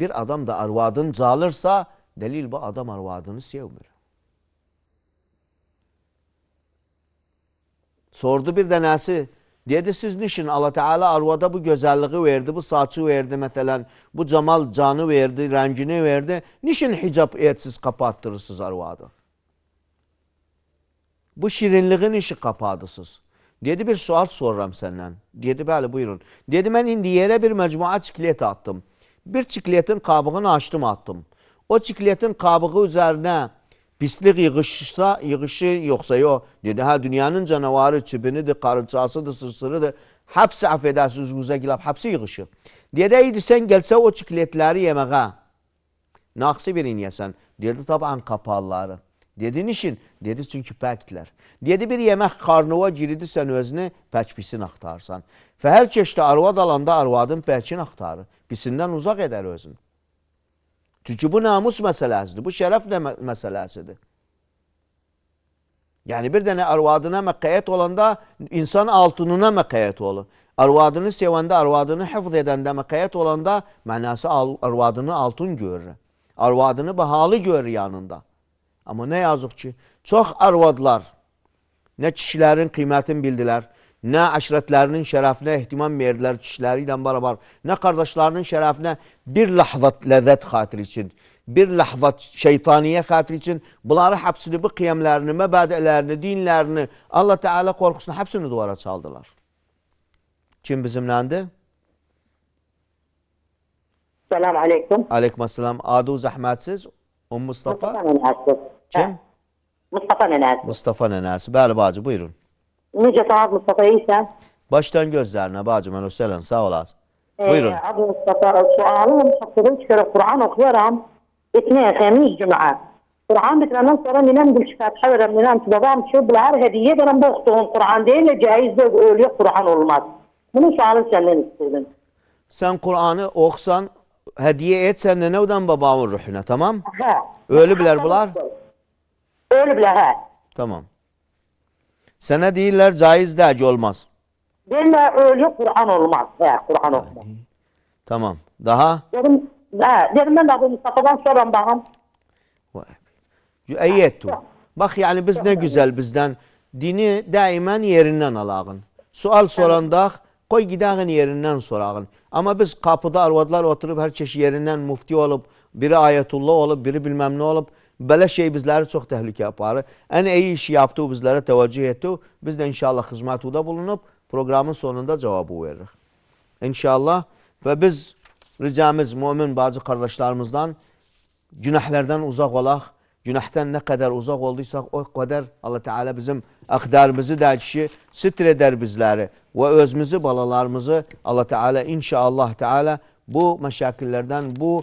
bir adam da arvadını çalırsa delil bu adam arvadını sevmir. Sordu bir dənəsi, dedi siz nişin Allah Teala arvada bu gözəlliyi verdi, bu saçı verdi məsələn, bu camal canı verdi, rəngini verdi. Nişin hicab etsiz kapatdırırsınız arvadı? Bu şirinliğin işi kapadısınız. Dedi bir sual soram səndən. Dedi bəli buyurun. Dedi mən indi yerə bir məcmua çiklet attım bir çikletin qabığını açdım attım. O çikletin qabığı üzərinə pislik yığışsa, yığışı yoxsa yox. Dedi, hə, dünyanın canavarı çibinidir, qarıncasıdır, sırsırıdır. Həbsi affedəsiniz, üzünüzə gilab, həbsi yığışı. Deyədə idi, sən gəlsə o çikletləri yeməğə, naxsi birin yəsən. Deyədə, taban kapalları. Dedi nişin? Dedi çünki pəkdilər. Dedi bir yemək qarnıva giridirsən özünü, pək pisin axtarsan. Və hər keşdə arvad alanda arvadın pəkin axtarı. Pisindən uzaq edər özün. Çünki bu namus məsələsidir, bu şərəf məsələsidir. Yəni bir dənə arvadına məqayət olanda insan altınına məqayət olur. Arvadını sevəndə, arvadını hıfz edəndə, məqayət olanda mənası arvadını altın görür. Arvadını bahalı görür yanında. Amma nə yazıq ki, çox arvadlar nə kişilərin qiymətini bildilər, nə əşrətlərinin şərəfinə ehtimam verdilər kişiləri ilə barabar, nə qardaşlarının şərəfinə bir lahzat ləzzət xatiri üçün, bir lahzat şeytaniyə xatiri üçün bunları həbsini, bu qiyamlərini, məbədələrini, dinlərini, Allah Teala qorxusunu həbsini duvara çaldılar. Kim bizimləndi? Salam aleykum. Aleyküm umm salam. Adı zəhmətsiz. Um Mustafa. Mustafa Kim? Mustafa nənəz. Mustafa nənəsi. Bəli, bacı, buyurun. Necəsiniz Mustafa, iyisən? Başdan gözlərinə bacım, mən ösələn, sağ olasın. Ee, buyurun. Abi Mustafa, sualım çok dedim ki, Kur'an okuyorum. İtneye, temiz cümle. Kur'an bitirenden sonra ninem gülç Fatiha veren ninem ki babam şu bunlar hediye veren bu okuduğum Kur'an değil de caiz de öyle Kur'an olmaz. Bunu sualım senden istedim. Sen Kur'an'ı oksan, hediye et sen nenevden babamın ruhuna tamam? He. Öyle bilir bunlar. Öyle bile he. Tamam. Sene değiller caiz de olmaz. olmaz. Benimle öyle Kur'an olmaz. He, Kur'an olmaz. Tamam. Daha? Dedim, he, dedim ben de bu Mustafa'dan soran bakım. Yüeyyetu. Bak yani biz ne güzel bizden. Dini daimen yerinden alağın. Sual soranda koy gidağın yerinden sorağın. Ama biz kapıda arvadlar oturup her çeşit yerinden mufti olup, biri ayetullah olup, biri bilmem ne olup, Belə şey bizləri çox təhlükə aparır. Ən iyi işi yapdı, bizlərə təvəccüh etdi. Biz də inşallah xizmət uda bulunub, proqramın sonunda cavabı veririk. İnşallah və biz ricamız mümin bacı qardaşlarımızdan günahlərdən uzaq olaq. Günahdan nə qədər uzaq olduysaq, o qədər Allah Teala bizim əqdərimizi dərkişi sitr edər bizləri və özümüzü, balalarımızı Allah Teala inşallah Teala bu məşakillərdən, bu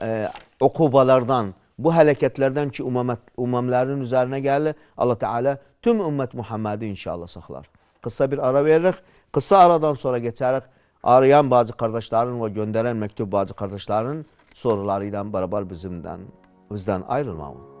e, okubalardan, bu hələkətlərdən ki, umamət, umamlərin üzərinə gəlir, Allah Teala tüm ümmət Muhammədi inşallah saxlar. Qısa bir ara veririk. Qısa aradan sonra geçərik. Arayan bacı qardaşların və göndərən məktub bacı qardaşların soruları ilə bərabər bizimdən, bizdən ayrılmamın.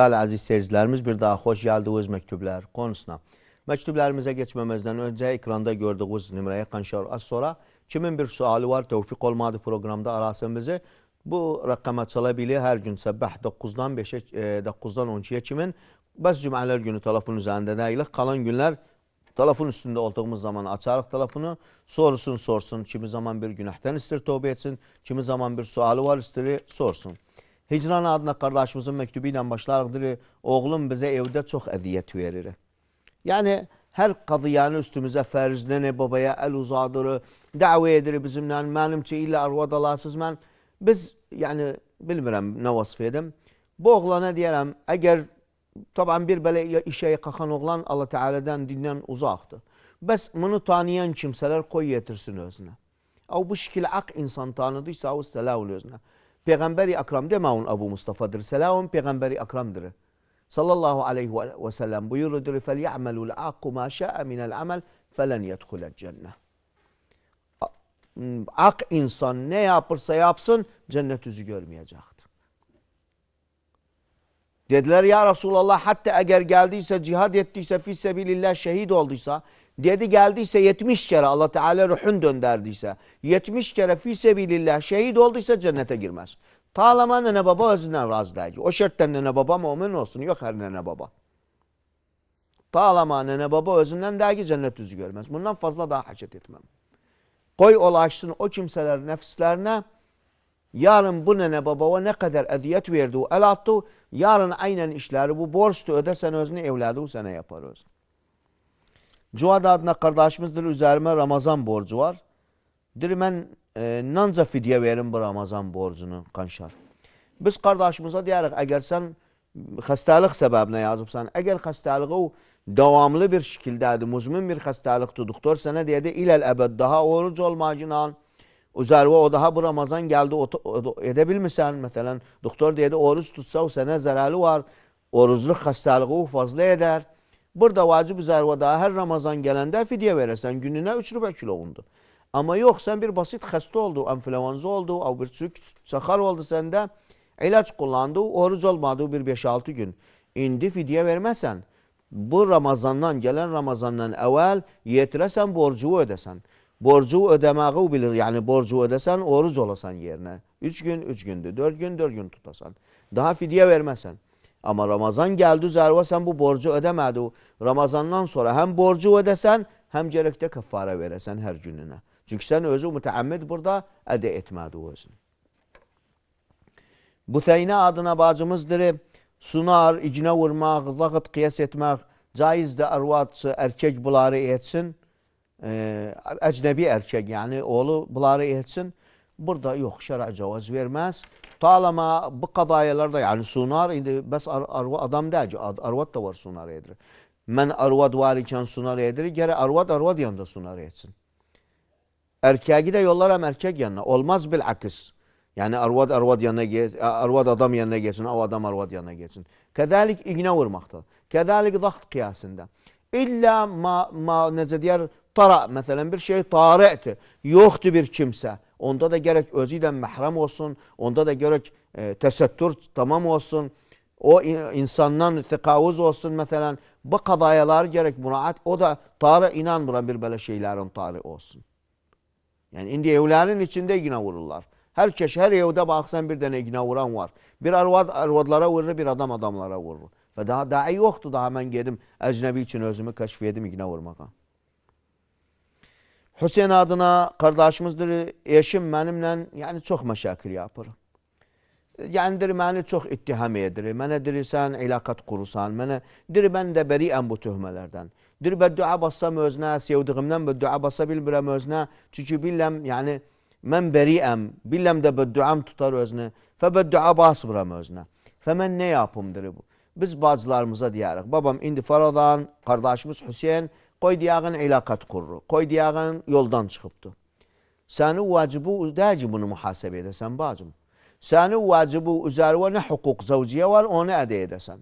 Bəli, əziz seyircilərimiz, bir daha xoş gəldiniz məktublər konusuna. Məktublərimizə keçməməzdən öncə ekranda gördüyünüz nömrəyə qanşar az sonra kimin bir sualı var, tövfiq olmadı proqramda arasın bizi. Bu rəqəmə çala bilir hər gün səbəh 9-dan 5-ə, 9-dan 12-yə kimin. Bəs cümələr günü telefon üzərində dəyilik, qalan günlər telefon üstündə olduğumuz zaman açarıq telefonu, sorusun, sorsun, kimi zaman bir günahdan istir, tövbə etsin, kimi zaman bir sualı var istir, sorsun. Hicran adına kardeşimizin mektubuyla başlar. diyor, oğlum bize evde çok eziyet verir. Yani her kadıyanı üstümüze ferzlenir, babaya el uzadır, davet edir bizimle, benimçe illa arvadalasız ben. Biz yani bilmirəm ne vasf edim. Bu oğlana deyirəm, əgər taban bir belə işe qaxan oğlan Allah Teala'dan dindən uzaqdır. Bəs bunu tanıyan kimseler koy yetirsin özünə. bu şəkil aq insan tanıdıysa, o sələ özünə. پیغمبر اکرم ده ماون ابو مصطفى در سلام پیغمبر اکرم دره صلى الله عليه وسلم بيقول در فليعمل العاق ما شاء من العمل فلن يدخل الجنة Ak insan ne yapırsa yapsın cennet yüzü görmeyecektir. Dediler ya Resulallah hatta eğer geldiyse cihad ettiyse fi sebilillah şehit olduysa Dedi geldiyse 70 kere Allah Teala ruhun dönderdiyse 70 kere fi sebilillah şehit olduysa cennete girmez. Talaman nene baba özünden razılayıcı. O şertten nene baba mümin olsun. Yok her nene baba. Talama nene baba özünden dergi cennet yüzü görmez. Bundan fazla daha hacet etmem. Koy olaşsın o kimseler nefislerine yarın bu nene baba babava ne kadar eziyet verdi, el attı. Yarın aynen işleri bu borçtu ödesen özünü evladı o sana yapar özünü. Cuad adına kardeşimizdir üzerime Ramazan borcu var. Dir ben e, nanca fidye verin bu Ramazan borcunu kanşar. Biz kardeşimize deyirik eğer sen hastalık sebebine yazıbsan, eğer hastalığı devamlı bir şekildedir, muzmin bir hastalıktı, doktor sana dedi ilel ebed daha oruç olmacından üzerine o daha bu Ramazan geldi edebilmişsen mesela doktor dedi oruç tutsa o sana zararlı var, oruçluk hastalığı fazla eder. Burada vacib zərvədə hər Ramazan gələndə fidyə verəsən, gününə 3 rubə kiloğundur. Amma yox, sən bir basit xəstə oldu, enfluenza oldu, av bir sük, saxar oldu səndə, ilaç kullandı, oruc olmadı bir 5-6 gün. İndi fidyə verməsən, bu Ramazandan, gələn Ramazandan əvvəl yetirəsən, borcu ödəsən. Borcu ödəməyi bilir, yəni borcu ödəsən, oruc olasan yerinə. 3 gün, 3 gündür, 4 gün, 4 gün tutasan. Daha fidyə verməsən. Ama Ramazan geldi üzeri sen bu borcu ödemedi. Ramazandan sonra hem borcu ödesen hem gerekte kaffara veresen her gününe. Çünki sən özü mütəəmmid burada ədə etmədi o özünü. Büteynə adına bacımızdır. Sunar, icinə vurmaq, lağıt qiyas etmək, caizdir ərvat, erkək bunları etsin. Əcnəbi erkək, yəni oğlu bunları etsin. Burada yok şer'a cevaz vermez. Talama bu kadayalarda yani sunar indi bes ar, arva adam değil. Arvat da var sunar edir. Men arvad var iken sunar edir. Gere arvad arvad yanında sunar etsin. Erkeği de yollarım erkek yanına. Olmaz bil akis. Yani arvad arvad yanına geç, arvad adam yanına geçsin, o adam arvad yanına geçsin. Kedalik iğne vurmakta. Kedalik zakt kıyasında. İlla ma, ma nece diğer tara mesela bir şey tarihti. Yoktu bir kimse. Onda da gerek özüyle mehrem olsun, onda da gerek e, tesettür tamam olsun. O insandan tekavuz olsun mesela. Bu kadayalar gerek müraat. O da tarı inan buna bir böyle şeylerin tarı olsun. Yani indi evlerin içinde yine vururlar. Her çeşit her evde baksan bir tane yine vuran var. Bir arvad arvadlara vurur, bir adam adamlara vurur. Ve daha dahi yoktu daha ben geldim, ecnebi için özümü keşfedim yine vurmaka. Hüseyin adına kardeşimizdir, eşim benimle yani çok meşakil yapır. Yani diri beni çok ittiham edir. Mene diri sen ilakat kurursan. Mene diri ben de beriyem bu tühmelerden. Diri beddua bassam özüne, sevdiğimden beddua bassa bilbirem özüne. Çünkü billem yani men beriyem. Billem de bedduam tutar özüne. Fe beddua basmıram özüne. Fe men ne yapımdır bu? Biz bacılarımıza diyerek. Babam indi faradan, kardeşimiz Hüseyin Qoy deyəğən əlaqət qurur. Qoy deyəğən yoldan çıxıbdır. Sənin vacibu udəci bunu mühasibə edəsən bacım. Sənin vacibu üzərinə nə hüquq zəvciyə var, onu ədə edəsən.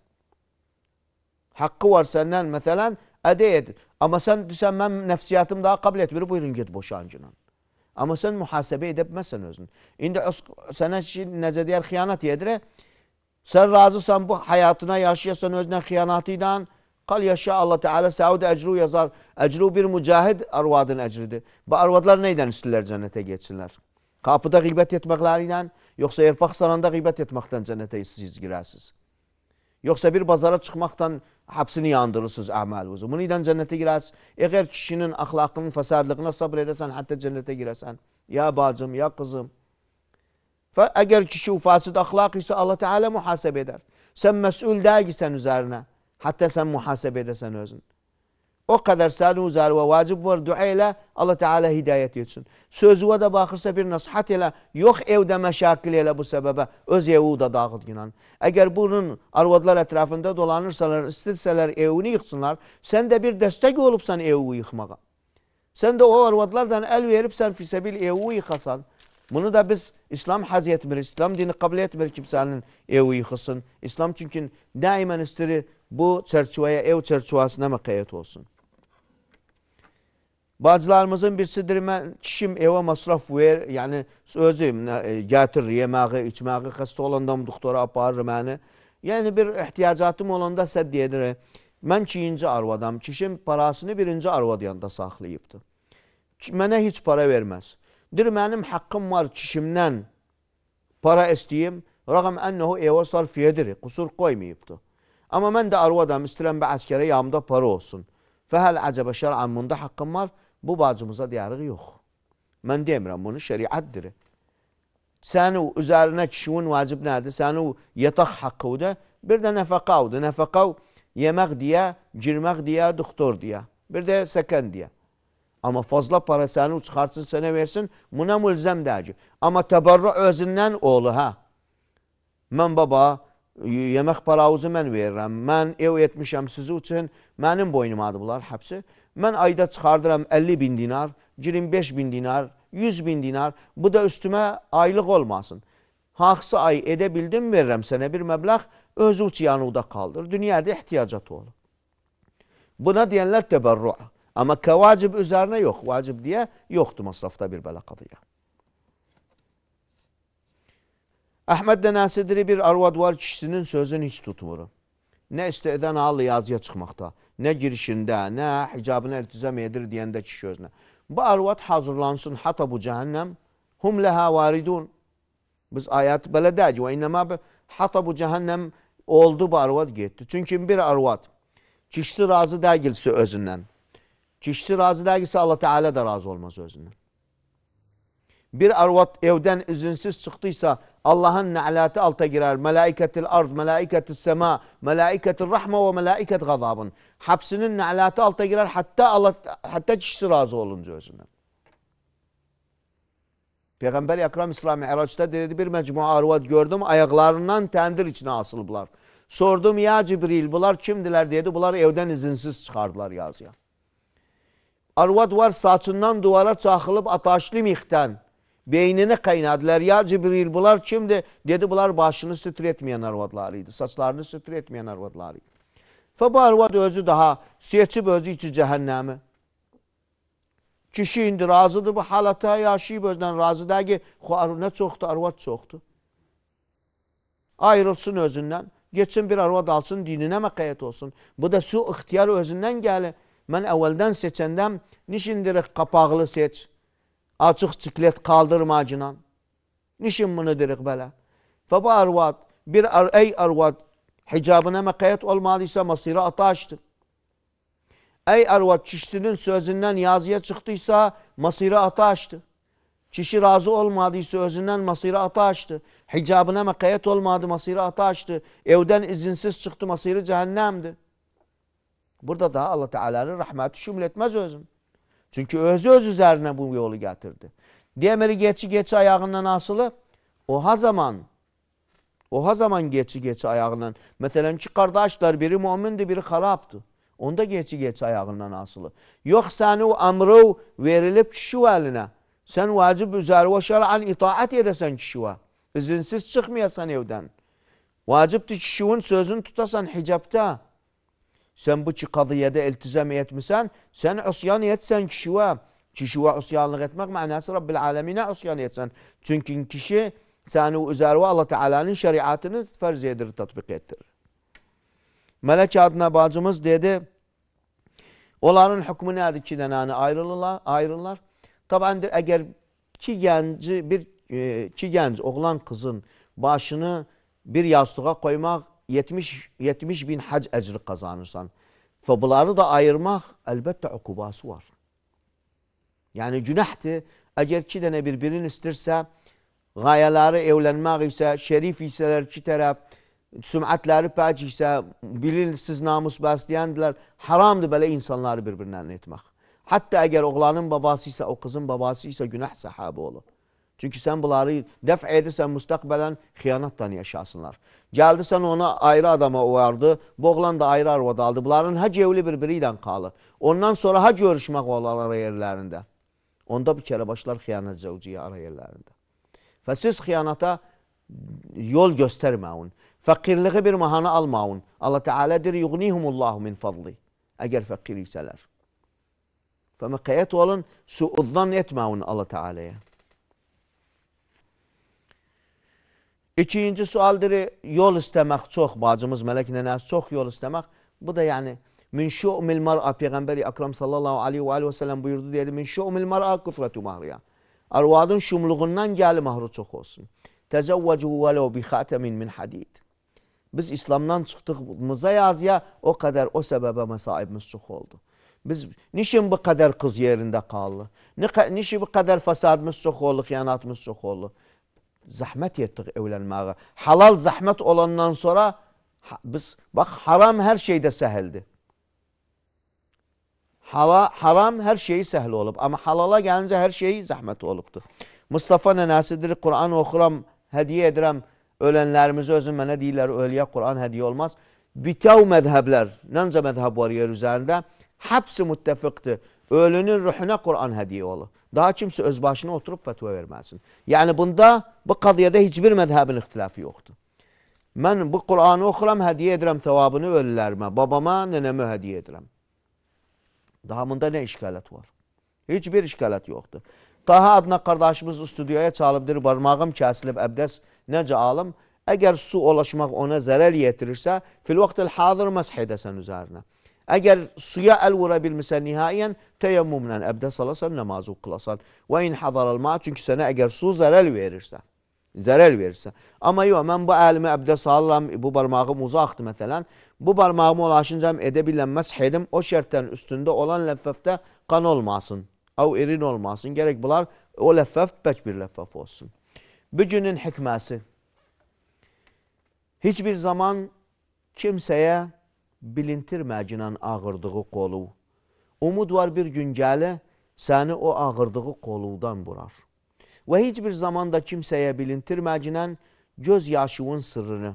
Haqqı var səndən məsələn ədə et. Amma sən desən mən nəfsiyyatım daha qəbul etmir, buyurun get boşancınan. Amma sən mühasibə edə bilməzsən özün. İndi sənə necə deyər xəyanət edirə, sən razısan bu həyatına yaşayasan özünə xəyanəti ilə, Qal yaşa Allah Teala səud əcru yazar. Əcru bir mücahid arvadın əcridir. Bu arvadlar nə edən istəyirlər cənnətə geçsinlər? Qapıda qibət etməkləri ilə, yoxsa yarpaq saranda qibət etməkdən cənnətə siz girəsiz. Yoxsa bir bazara çıxmaqdan həbsini yandırırsınız əməlunuzu. Bunu idən cənnətə girəsiz. Əgər kişinin axlaqının fəsadlığına sabr edəsən, hətta cənnətə girəsən. Ya bacım, ya qızım. Və əgər kişi fasid axlaq isə Allah Teala mühasib edər. Sən məsul dəqisən üzərinə. Hatta sen muhasebe edesen özün. O kadar salih uzar ve vacib var dua ile Allah Teala hidayet etsin. Sözüve de bakırsa bir nasihat ile yok evde meşakil ile bu sebebe öz evi de dağıt günan. Eğer bunun arvadlar etrafında dolanırsalar, istilseler evini yıksınlar. Sen de bir destek olupsan evi yıkmağa. Sen de o arvadlardan el verip sen fisebil evi yıkasan. Bunu da biz İslam haz etmir, İslam dini kabul etmir kimsenin evi yıkısın. İslam çünkü daimen istiri bu çərçivəyə, ev çərçivəsinə məqayyət olsun. Bacılarımızın birisidir, mən kişim evə masraf ver, yəni özüm e, gətirir, yeməği, içməği, xəstə olandam doktora aparır məni. Yəni bir ehtiyacatım olanda sədd edir, mən ikinci arvadam, kişim parasını birinci arvadiyanda saxlayıbdır. Mənə heç para verməz. Dir, mənim haqqım var kişimdən para istəyim, rəqəm ənəhu evə sarf edir, qusur qoymayıbdır. Amma mən də arvad adam istəyirəm bə əskərə yanımda para olsun. Fəhəl əcəbə şərən bunda haqqım var. Bu bacımıza deyərik yox. Mən demirəm bunu şəriətdir. Sənin üzərinə kişinin vacib nədir? Sənin yataq haqqıdır. Bir də nəfəqədir. Nəfəqə yemək deyə, girmək deyə, doktor deyə. Bir də səkən deyə. Amma fazla para səni çıxartsın, sənə versin, buna mülzəm deyəcək. Amma təbarra özündən oğlu, hə. Mən baba, yemək paravuzu mən verirəm, mən ev etmişəm sizi üçün, mənim boynumadır bunlar həbsi. Mən ayda çıxardıram 50 bin dinar, 25 bin dinar, 100 bin dinar, bu da üstümə aylıq olmasın. Hansı ay edə bildim verirəm sənə bir məbləğ, özü uç yanıqda qaldır, dünyada ehtiyacat olur. Buna deyənlər təbərru. Amma kəvacib üzərinə yox, vacib deyə yoxdur masrafda bir belə qadıya. Əhməd də Nəsidri bir arvad var kişisinin sözünü heç tutmurum. Nə istəyədən halı yazıya çıxmaqda, nə girişində, nə hicabını əltizəm edir deyəndə kişi özünə. Bu arvad hazırlansın, hata bu cəhənnəm, hum ləhə varidun. Biz ayət belə dəyək, və innəmə hata bu cəhənnəm oldu, bu arvad getdi. Çünki bir arvad, kişisi razı dəyilsə özündən, kişisi razı dəyilsə Allah Teala da razı olmaz özündən. Bir arvat evden izinsiz çıktıysa Allah'ın nealati alta girer. Melaiketil arz, melaiketil sema, melaiketil rahme ve melaiket gazabın. Hapsinin nealati alta girer hatta Allah, hatta kişisi razı olunca özünden. Peygamber Ekrem İslam Miraç'ta dedi bir mecmua arvat gördüm ayaklarından tendir içine asıldılar. Sordum ya Cibril bunlar kimdiler dedi. Bunlar evden izinsiz çıkardılar yazıya. Arvad var saçından duvara çaxılıb ataşlı mixdən beynini kaynadılar. Ya Cibril bunlar kimdi? Dedi bunlar başını sütür etmeyen arvadlarıydı. Saçlarını sütür etmeyen arvadlarıydı. Ve bu arvad özü daha seçib özü içi cehennemi. Kişi indi razıdır bu halata yaşayıb özdən razıdır ki, nə çoxdur, arvad çoxdur. Ayrılsın özündən, geçsin bir arvad alsın, dininə məqayət olsun. Bu da su ixtiyar özündən gəlir. Mən əvvəldən seçəndəm, nişindirik qapağlı seç. Açıq siklet kaldırmacınan. Nişin bunu derik belə? Fəbə arvad, bir ar ey arvad, hicabına məqayət olmalıysa masira ataşdır. Ey arvad, çiştinin sözünden yazıya çıxdıysa masira ataşdır. Kişi razı olmadıysa özündən masira ata açdı. Hicabına məqayət olmadı, masira ata Evden Evdən izinsiz çıxdı, masiri cəhənnəmdir. Burada da Allah Teala'nın rəhməti şümül etməz özüm. Çünki özü öz üzərinə bu yolu gətirdi. Demir geçi geçi ayağından asılıb. Oha zaman, oha zaman geçi geçi ayağından. Məsələn ki, qardaşlar biri mümindir, biri xarabdır. Onda geçi geçi ayağından asılıb. Yox səni o əmrov verilib kişi əlinə. Sən vacib üzəri və şərən itaət edəsən kişivə. İzinsiz çıxmayasan evdən. Vacibdir kişinin sözünü tutasan hicabda. Sen bu çıkadiyede eltizam etmişsen, sen isyan etsen kişiye. Kişiye isyanlık etmek manası Rabbil alemine isyan etsen. Çünkü kişi seni üzeri Allah Teala'nın şeriatını farz edir, tatbik ettir. Melek adına bacımız dedi, onların hükmü nedir ki denani ayrılırlar. ayrılırlar. Tabi eğer iki genci, bir, e, iki genç, oğlan kızın başını bir yastığa koymak 70 70 bin hac əcri qazanırsan. Və bunları da ayırmaq əlbəttə uqubası var. Yəni günahdır. Əgər iki dənə bir-birini istirsə, qayələri evlənmək isə, şerif isələr iki tərəf, sümətləri pək isə, bilinsiz namus bəsləyəndilər, haramdır belə insanları bir-birindən etmək. Hətta əgər oğlanın babası isə, o qızın babası isə günah səhabı olur. Çünki sən bunları dəf edirsən müstəqbələn xiyanatla yaşasınlar. Gəldisən ona ayrı adama uyardı, bu oğlan da ayrı arvad aldı. Bunların hə cevli bir-biri ilə qalır. Ondan sonra hə görüşmək olar ara yerlərində. Onda bir kərə başlar xiyanət zəvciyə ara yerlərində. Və siz xiyanata yol göstərməyin. Fəqirliği bir mahana almayın. Allah Teala deyir, yuqnihumullahu min fadli. Əgər fəqir isələr. Fəməqəyət olun, suuddan etməyin Allah Teala'ya. İkinci sualdir yol istemek çok. Bacımız Melek Nenaz çok yol istemek. Bu da yani min şu'mil mar'a Peygamberi Akram sallallahu aleyhi ve aleyhi ve sellem buyurdu diye min şu'mil mar'a kutretu mahriya. Arvadın şumluğundan gel mahru çok olsun. Tezevvecuhu velev bi hatemin min hadid. Biz İslam'dan çıktığımıza yazıya o kadar o sebebe mesaibimiz çok oldu. Biz nişin bu kadar kız yerinde kaldı? Nişin bu kadar fasadımız çok oldu, hiyanatımız çok oldu? zəhmət yetdik evlənməyə. Halal zəhmət olandan sonra biz bax haram hər şeydə səhəldir. Hala, haram hər şeyi səhl olub, amma halala gəlincə hər şeyi zəhmət olubdur. Mustafa nənəsidir, Quran oxuram, hədiyyə edirəm ölənlərimizi özün mənə deyirlər, ölüyə Quran hədiyyə olmaz. Bitəv məzhəblər, nəncə məzhəb var yer üzərində, həbsi müttəfiqdir. Ölünün ruhuna Quran hədiyyə olur. Daha kimsə öz başına oturub fətva verməlisin. Yəni bunda, bu qadiyada heç bir mədhəbin ixtilafı yoxdur. Mən bu Qur'anı oxuram, hədiyə edirəm təvabını ölülərimə, babama, nənəmə hədiyə edirəm. Daha bunda nə işqələt var? Heç bir işqələt yoxdur. Daha adına qardaşımız studiyaya çalıbdır, barmağım kəsilib, əbdəs necə alım? Əgər su olaşmaq ona zərər yetirirsə, fil vaxtıl hazır məsh edəsən üzərinə. Əgər suya əl vura bilmirsə nihayən təyəmmümlə əbdəs alasan, namazı qılasan. Və in hadaralma, çünki sənə əgər su zərər verirsə, zərər verirsə. Amma yox, mən bu əlimi əbdəs alıram, bu barmağım uzaqdır məsələn. Bu barmağımı ulaşıncam edə bilən məsh edim, o şərtdən üstündə olan ləffəfdə qan olmasın, av irin olmasın. Gərək bunlar o ləffəf bək bir ləffəf olsun. Bugünün hikməsi. Heç bir zaman kimsəyə bilintirməclə ağırdığı qolu. Umud var bir gün gələ, səni o ağırdığı qolundan vurar. Və heç bir zamanda kimsəyə bilintirməclə göz yaşının sırrını,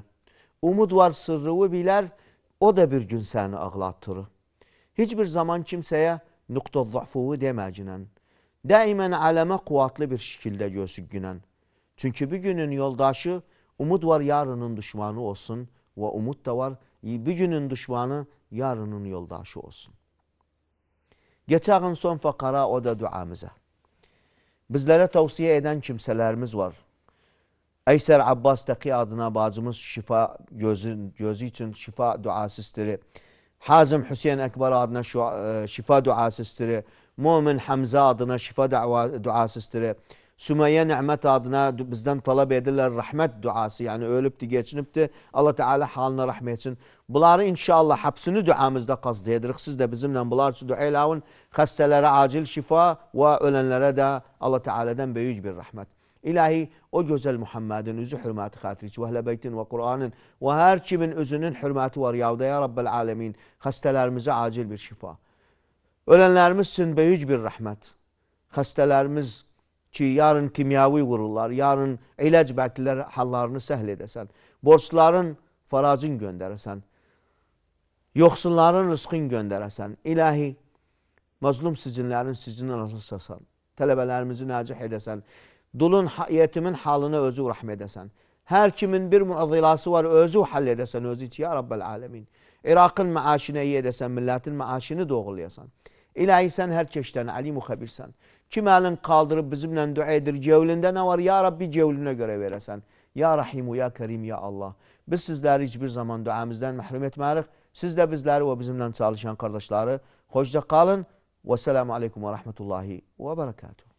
umud var sırrını bilər, o da bir gün səni ağlatdırır. Heç bir zaman kimsəyə nöqtə zəfuhu deməclə, daimən aləmə quvvatlı bir şəkildə görsününən. Çünki bir günün yoldaşı, umud var yarının düşmanı olsun və umud da var bugünün düşmanı yarının yoldaşı olsun. Geçen son fakara o da duamıza. Bizlere tavsiye eden kimselerimiz var. Eyser Abbas Taqi adına bacımız şifa gözü, gözü için şifa duası istiri. Hazım Hüseyin Ekber adına e, şifa duası istiri. Mumin Hamza adına şifa duası istiri. Sümeyye nimet adına bizden talep edilen rahmet duası yani ölüpti geçinipti Allah Teala haline rahmet etsin. Bunları inşallah hepsini duamızda kazdı edirik. Siz de bizimle bunlar için dua ilavun. Hastelere acil şifa ve ölenlere de Allah Teala'dan büyük bir rahmet. İlahi o güzel Muhammed'in üzü hürmeti hatiri ve ehle beytin ve Kur'an'ın ve her kimin üzünün hürmeti var yavda ya Rabbel alemin. Hastelerimize acil bir şifa. Ölenlerimiz için büyük bir rahmet. Hastelerimiz ki, yarın kimyəvi vururlar, yarın eləc bəklər hallarını səhl edəsən, borçların faracın göndərəsən, yoxsulların rızqın göndərəsən, ilahi, məzlum sicinlərin sicinin arasısasan, tələbələrimizi nəcih edəsən, dulun, yetimin halını özü rəhm edəsən, hər kimin bir muadilası var, özü həll edəsən, özü ki, ya Rabbel aləmin, İraqın məaşini iyi edəsən, millətin məaşini doğrulayasan, ilahi, sən hər keşdən, alimu xəbirsən, Kim əlin qaldırıb bizimlə dua edir, cevlində nə var? Ya Rabbi cevlinə görə verəsən. Ya Rahimu, ya Kerim, ya Allah. Biz sizləri heç bir zaman duamızdan məhrum etməyərik. Siz də bizləri və bizimlə çalışan qardaşları xoşca qalın. Və selamu aleykum və rahmetullahi və barakatuhu.